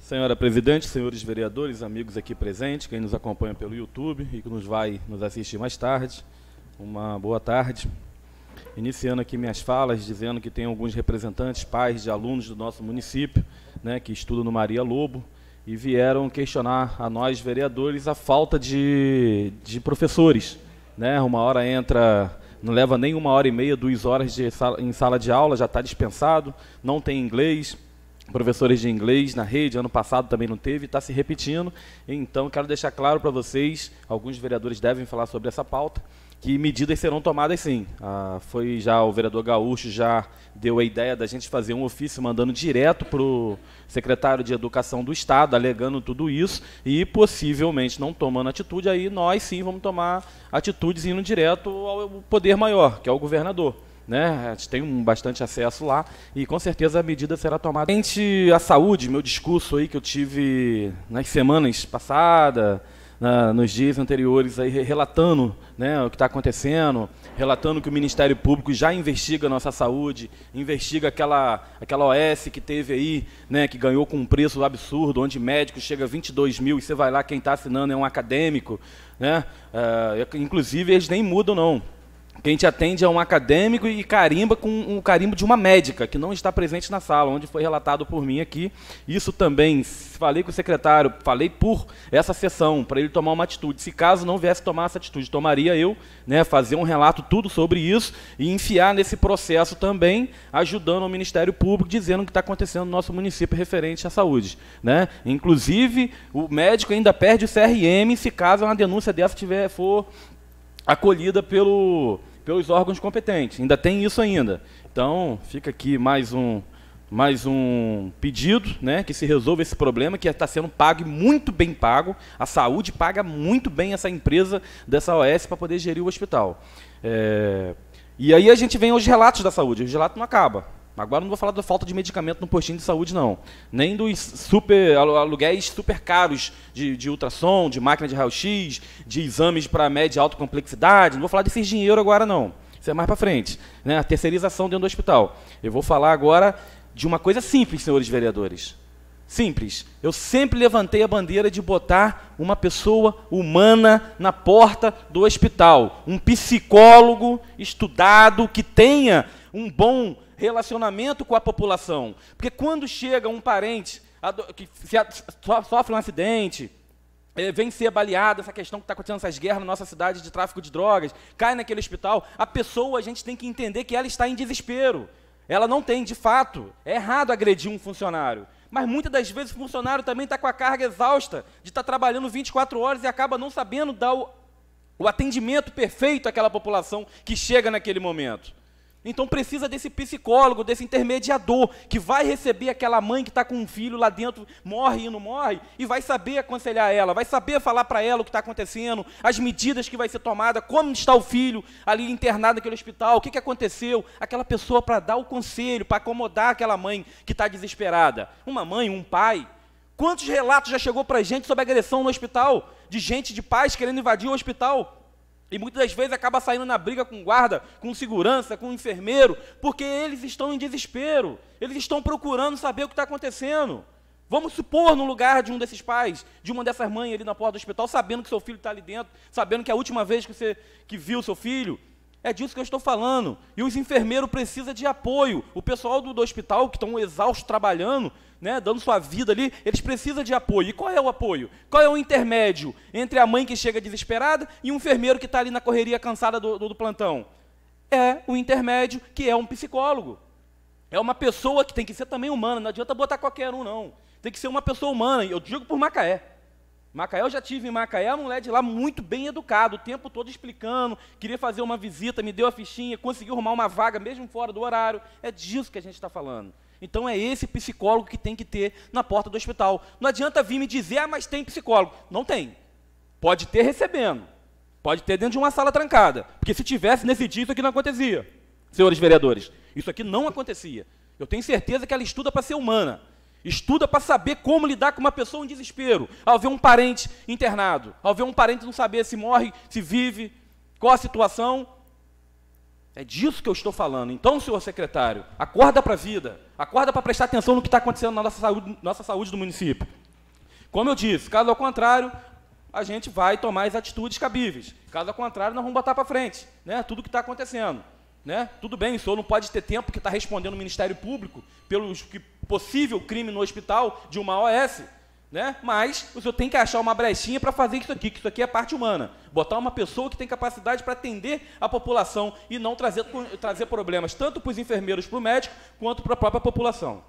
Senhora presidente, senhores vereadores, amigos aqui presentes, quem nos acompanha pelo YouTube e que nos vai nos assistir mais tarde, uma boa tarde. Iniciando aqui minhas falas, dizendo que tem alguns representantes, pais de alunos do nosso município, né, que estudam no Maria Lobo, e vieram questionar a nós, vereadores, a falta de, de professores. Né? Uma hora entra não leva nem uma hora e meia, duas horas sala, em sala de aula, já está dispensado, não tem inglês, professores de inglês na rede, ano passado também não teve, está se repetindo. Então, quero deixar claro para vocês, alguns vereadores devem falar sobre essa pauta, que medidas serão tomadas sim. Ah, foi já o vereador Gaúcho já deu a ideia da gente fazer um ofício mandando direto para o secretário de Educação do Estado, alegando tudo isso, e possivelmente não tomando atitude, aí nós sim vamos tomar atitudes indo direto ao poder maior, que é o governador né? A gente tem um bastante acesso lá e com certeza a medida será tomada. Gente, a saúde, meu discurso aí que eu tive nas semanas passadas, na, nos dias anteriores aí relatando né, o que está acontecendo, relatando que o Ministério Público já investiga a nossa saúde, investiga aquela, aquela OS que teve aí, né, que ganhou com um preço absurdo, onde médico chega a 22 mil e você vai lá, quem está assinando é um acadêmico. Né? Uh, inclusive, eles nem mudam, não quem te atende é um acadêmico e carimba com o carimbo de uma médica, que não está presente na sala, onde foi relatado por mim aqui. Isso também, falei com o secretário, falei por essa sessão, para ele tomar uma atitude. Se caso não viesse tomar essa atitude, tomaria eu, né, fazer um relato tudo sobre isso e enfiar nesse processo também, ajudando o Ministério Público, dizendo o que está acontecendo no nosso município referente à saúde. Né? Inclusive, o médico ainda perde o CRM se caso uma denúncia dessa tiver, for acolhida pelo, pelos órgãos competentes. Ainda tem isso ainda. Então, fica aqui mais um, mais um pedido né, que se resolva esse problema, que está sendo pago e muito bem pago. A saúde paga muito bem essa empresa dessa OS para poder gerir o hospital. É, e aí a gente vem aos relatos da saúde. O relato não acaba. Agora não vou falar da falta de medicamento no postinho de saúde, não. Nem dos super aluguéis super caros de, de ultrassom, de máquina de raio-x, de exames para média e alta complexidade. Não vou falar desses dinheiro agora, não. Isso é mais para frente. Né? A terceirização dentro do hospital. Eu vou falar agora de uma coisa simples, senhores vereadores. Simples. Eu sempre levantei a bandeira de botar uma pessoa humana na porta do hospital. Um psicólogo estudado que tenha um bom relacionamento com a população. Porque quando chega um parente que sofre um acidente, eh, vem ser baleado, essa questão que está acontecendo, essas guerras na nossa cidade de tráfico de drogas, cai naquele hospital, a pessoa, a gente tem que entender que ela está em desespero. Ela não tem, de fato, é errado agredir um funcionário. Mas muitas das vezes o funcionário também está com a carga exausta de estar tá trabalhando 24 horas e acaba não sabendo dar o, o atendimento perfeito àquela população que chega naquele momento. Então precisa desse psicólogo, desse intermediador, que vai receber aquela mãe que está com um filho lá dentro, morre e não morre, e vai saber aconselhar ela, vai saber falar para ela o que está acontecendo, as medidas que vai ser tomada, como está o filho ali internado naquele hospital, o que, que aconteceu, aquela pessoa para dar o conselho, para acomodar aquela mãe que está desesperada. Uma mãe, um pai. Quantos relatos já chegou para a gente sobre agressão no hospital? De gente de pais querendo invadir o hospital? E muitas das vezes acaba saindo na briga com guarda, com segurança, com enfermeiro, porque eles estão em desespero. Eles estão procurando saber o que está acontecendo. Vamos supor no lugar de um desses pais, de uma dessas mães ali na porta do hospital, sabendo que seu filho está ali dentro, sabendo que é a última vez que você que viu seu filho. É disso que eu estou falando. E os enfermeiros precisam de apoio. O pessoal do, do hospital, que estão exaustos trabalhando, né, dando sua vida ali, eles precisam de apoio. E qual é o apoio? Qual é o intermédio entre a mãe que chega desesperada e um enfermeiro que está ali na correria cansada do, do, do plantão? É o intermédio que é um psicólogo. É uma pessoa que tem que ser também humana, não adianta botar qualquer um, não. Tem que ser uma pessoa humana, eu digo por Macaé. Macaé, eu já tive em Macaé, é um LED lá muito bem educado, o tempo todo explicando, queria fazer uma visita, me deu a fichinha, conseguiu arrumar uma vaga mesmo fora do horário. É disso que a gente está falando. Então é esse psicólogo que tem que ter na porta do hospital. Não adianta vir me dizer, ah, mas tem psicólogo. Não tem. Pode ter recebendo. Pode ter dentro de uma sala trancada. Porque se tivesse nesse dia, isso aqui não acontecia, senhores vereadores. Isso aqui não acontecia. Eu tenho certeza que ela estuda para ser humana. Estuda para saber como lidar com uma pessoa em desespero, ao ver um parente internado, ao ver um parente não saber se morre, se vive, qual a situação. É disso que eu estou falando. Então, senhor secretário, acorda para a vida, acorda para prestar atenção no que está acontecendo na nossa saúde, nossa saúde do município. Como eu disse, caso ao contrário, a gente vai tomar as atitudes cabíveis. Caso ao contrário, nós vamos botar para frente né, tudo o que está acontecendo. Né? Tudo bem, o senhor não pode ter tempo que está respondendo o Ministério Público pelo possível crime no hospital de uma OS, né? Mas o senhor tem que achar uma brechinha para fazer isso aqui, que isso aqui é parte humana. Botar uma pessoa que tem capacidade para atender a população e não trazer, trazer problemas tanto para os enfermeiros, para o médico, quanto para a própria população.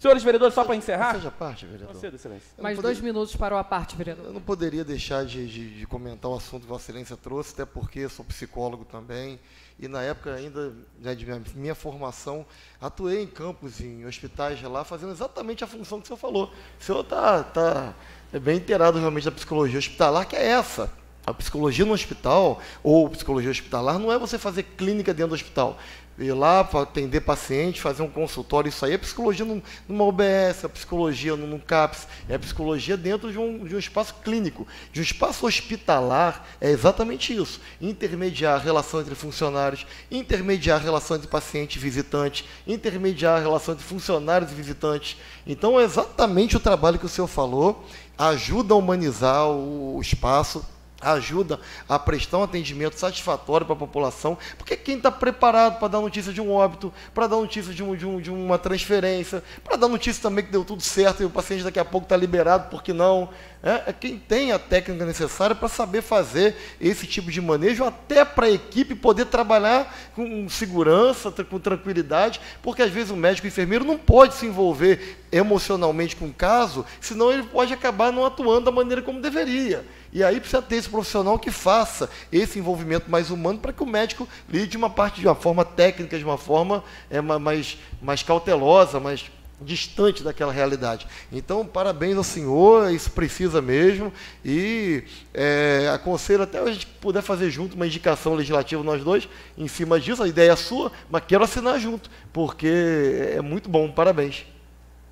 Senhores vereadores, só para encerrar. Seja parte, vereador. excelência. Mais poderia, dois minutos para a parte, vereador. Eu não poderia deixar de, de, de comentar o assunto que Vossa Excelência trouxe, até porque sou psicólogo também e na época ainda né, de minha, minha, formação, atuei em campos, em hospitais lá, fazendo exatamente a função que o senhor falou. O senhor está tá, é bem inteirado realmente da psicologia hospitalar, que é essa. A psicologia no hospital, ou psicologia hospitalar, não é você fazer clínica dentro do hospital. Ir lá para atender paciente, fazer um consultório, isso aí é psicologia numa OBS, é psicologia num CAPS, é psicologia dentro de um, de um espaço clínico. De um espaço hospitalar é exatamente isso. Intermediar a relação entre funcionários, intermediar a relação entre paciente e visitante, intermediar a relação entre funcionários e visitantes. Então é exatamente o trabalho que o senhor falou, ajuda a humanizar o espaço ajuda a prestar um atendimento satisfatório para a população, porque quem está preparado para dar notícia de um óbito, para dar notícia de, um, de, um, de uma transferência, para dar notícia também que deu tudo certo e o paciente daqui a pouco está liberado, por que não? É, é quem tem a técnica necessária para saber fazer esse tipo de manejo, até para a equipe poder trabalhar com segurança, com tranquilidade, porque às vezes o médico e o enfermeiro não pode se envolver emocionalmente com o caso, senão ele pode acabar não atuando da maneira como deveria. E aí precisa ter esse profissional que faça esse envolvimento mais humano para que o médico lide de uma parte de uma forma técnica, de uma forma é, mais, mais cautelosa, mais distante daquela realidade. Então, parabéns ao senhor, isso precisa mesmo. E é, aconselho até a gente puder fazer junto uma indicação legislativa, nós dois, em cima disso. A ideia é sua, mas quero assinar junto, porque é muito bom. Parabéns.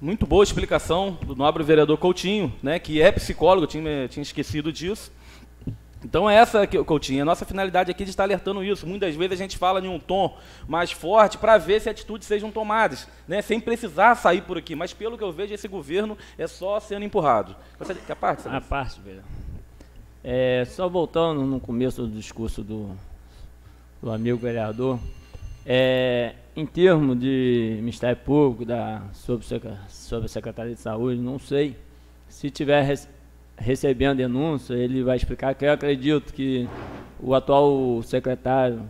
Muito boa explicação do nobre vereador Coutinho, né, que é psicólogo, tinha, tinha esquecido disso. Então é essa, Coutinho, é a nossa finalidade aqui de estar alertando isso. Muitas vezes a gente fala em um tom mais forte para ver se atitudes sejam tomadas, né? sem precisar sair por aqui. Mas pelo que eu vejo, esse governo é só sendo empurrado. Você quer a parte? senhor? A parte, velho. É, só voltando no começo do discurso do, do amigo vereador, é, em termos de Ministério Público, da Subsecretaria de Saúde, não sei. Se tiver recebendo denúncia, ele vai explicar que eu acredito que o atual secretário,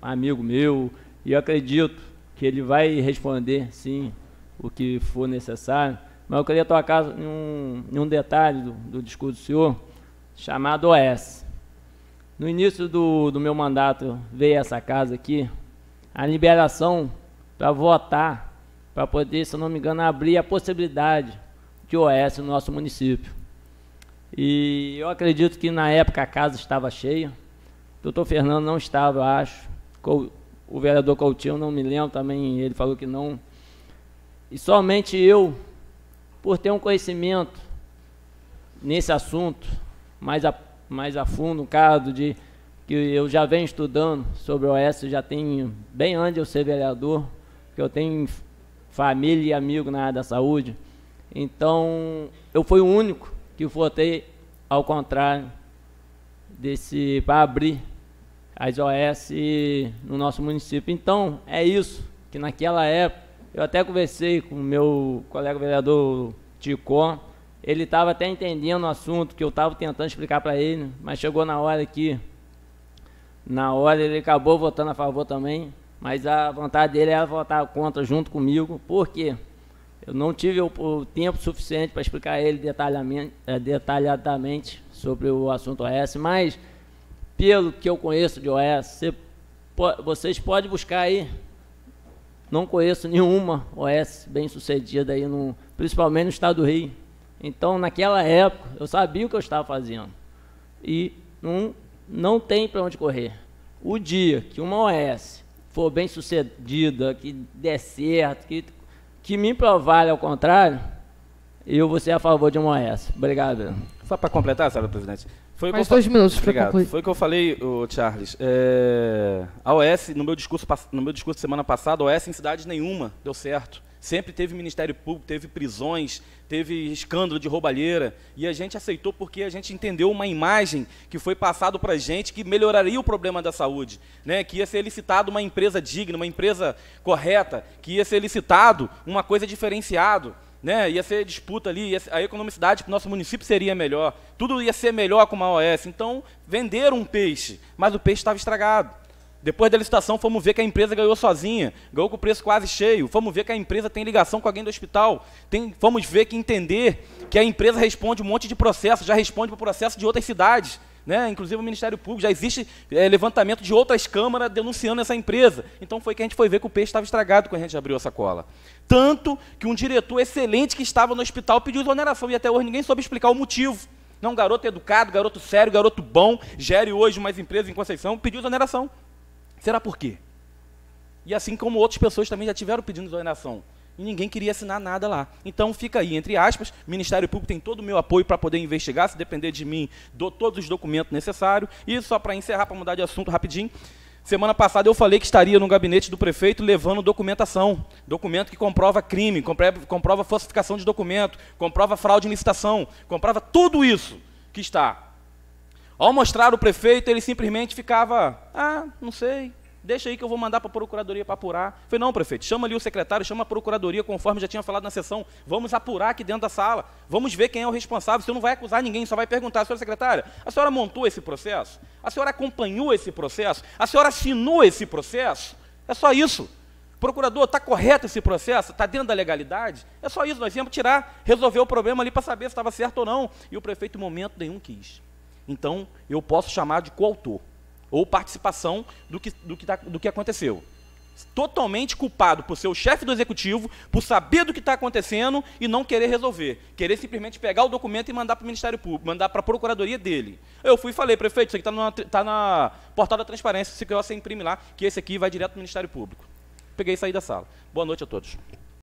amigo meu, e eu acredito que ele vai responder, sim, o que for necessário. Mas eu queria tocar em um, em um detalhe do, do discurso do senhor, chamado OS. No início do, do meu mandato, veio essa casa aqui, a liberação para votar, para poder, se não me engano, abrir a possibilidade de OS no nosso município. E eu acredito que na época a casa estava cheia, o doutor Fernando não estava, acho, o vereador Coutinho, não me lembro também, ele falou que não. E somente eu, por ter um conhecimento nesse assunto, mais a, mais a fundo, um caso de que eu já venho estudando sobre o OS, já tenho, bem antes de eu ser vereador, que eu tenho família e amigo na área da saúde. Então, eu fui o único que votei ao contrário desse para abrir as OS no nosso município. Então, é isso que naquela época eu até conversei com o meu colega vereador Ticó, ele estava até entendendo o assunto que eu estava tentando explicar para ele, mas chegou na hora que na hora ele acabou votando a favor também, mas a vontade dele era votar contra junto comigo, porque eu não tive o, o tempo suficiente para explicar a ele é, detalhadamente, sobre o assunto OS, mas pelo que eu conheço de OS, vocês podem buscar aí. Não conheço nenhuma OS bem sucedida aí, no, principalmente no estado do Rio. Então, naquela época, eu sabia o que eu estava fazendo. E não não tem para onde correr. O dia que uma OS for bem sucedida, que der certo, que, que me provale ao contrário, eu vou ser a favor de uma OS. Obrigado. Só para completar, senhora presidente. Foi Mais dois minutos para concluir. Foi o que eu falei, o Charles. É, a OS, no meu, discurso, no meu discurso semana passada, a OS em cidade nenhuma deu certo. Sempre teve Ministério Público, teve prisões, teve escândalo de roubalheira. E a gente aceitou porque a gente entendeu uma imagem que foi passado para a gente que melhoraria o problema da saúde. Né? Que ia ser licitado uma empresa digna, uma empresa correta, que ia ser licitado uma coisa diferenciada. Né? Ia ser disputa ali, ser, a economicidade para o nosso município seria melhor. Tudo ia ser melhor com uma OS. Então, venderam um peixe, mas o peixe estava estragado. Depois da licitação, fomos ver que a empresa ganhou sozinha, ganhou com o preço quase cheio. Fomos ver que a empresa tem ligação com alguém do hospital. Tem, fomos ver que entender que a empresa responde um monte de processos, já responde para o processo de outras cidades. Né? Inclusive o Ministério Público já existe é, levantamento de outras câmaras denunciando essa empresa. Então foi que a gente foi ver que o peixe estava estragado quando a gente abriu a sacola. Tanto que um diretor excelente que estava no hospital pediu exoneração e até hoje ninguém soube explicar o motivo. Não, garoto é educado, garoto sério, garoto bom, gere hoje mais empresas em Conceição, pediu exoneração. Será por quê? E assim como outras pessoas também já tiveram de exoneração. E ninguém queria assinar nada lá. Então fica aí, entre aspas, Ministério Público tem todo o meu apoio para poder investigar, se depender de mim, dou todos os documentos necessários. E só para encerrar, para mudar de assunto rapidinho, Semana passada eu falei que estaria no gabinete do prefeito levando documentação, documento que comprova crime, comprova falsificação de documento, comprova fraude em licitação, comprova tudo isso que está ao mostrar o prefeito, ele simplesmente ficava, ah, não sei, deixa aí que eu vou mandar para a procuradoria para apurar. Eu falei, não, prefeito, chama ali o secretário, chama a procuradoria, conforme já tinha falado na sessão, vamos apurar aqui dentro da sala, vamos ver quem é o responsável, você não vai acusar ninguém, só vai perguntar, senhora secretária, a senhora montou esse processo? A senhora acompanhou esse processo? A senhora assinou esse processo? É só isso. Procurador, está correto esse processo? Está dentro da legalidade? É só isso, nós íamos tirar, resolver o problema ali para saber se estava certo ou não. E o prefeito, em momento nenhum, quis. Então, eu posso chamar de coautor ou participação do que, do que, tá, do que aconteceu. Totalmente culpado por ser o chefe do executivo, por saber do que está acontecendo e não querer resolver. Querer simplesmente pegar o documento e mandar para o Ministério Público, mandar para a Procuradoria dele. Eu fui e falei, prefeito, isso aqui está na, tá na portal da transparência, se você imprime lá, que esse aqui vai direto para o Ministério Público. Peguei e saí da sala. Boa noite a todos.